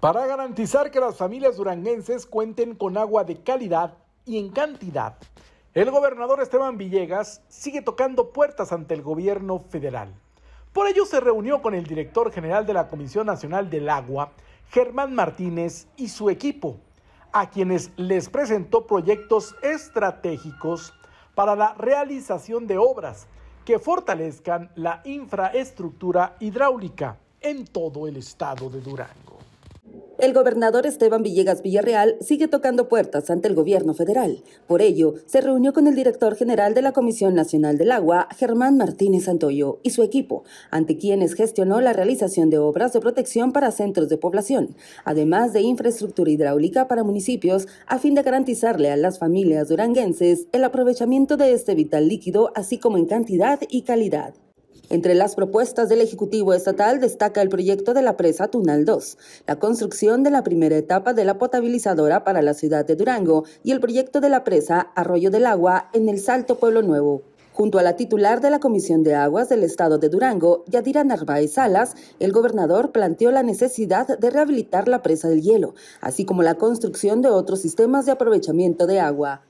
Para garantizar que las familias duranguenses cuenten con agua de calidad y en cantidad, el gobernador Esteban Villegas sigue tocando puertas ante el gobierno federal. Por ello se reunió con el director general de la Comisión Nacional del Agua, Germán Martínez, y su equipo, a quienes les presentó proyectos estratégicos para la realización de obras que fortalezcan la infraestructura hidráulica en todo el estado de Durango. El gobernador Esteban Villegas Villarreal sigue tocando puertas ante el gobierno federal. Por ello, se reunió con el director general de la Comisión Nacional del Agua, Germán Martínez Santoyo, y su equipo, ante quienes gestionó la realización de obras de protección para centros de población, además de infraestructura hidráulica para municipios, a fin de garantizarle a las familias duranguenses el aprovechamiento de este vital líquido, así como en cantidad y calidad. Entre las propuestas del Ejecutivo Estatal destaca el proyecto de la presa Tunal 2, la construcción de la primera etapa de la potabilizadora para la ciudad de Durango y el proyecto de la presa Arroyo del Agua en el Salto Pueblo Nuevo. Junto a la titular de la Comisión de Aguas del Estado de Durango, Yadira Narváez Salas, el gobernador planteó la necesidad de rehabilitar la presa del hielo, así como la construcción de otros sistemas de aprovechamiento de agua.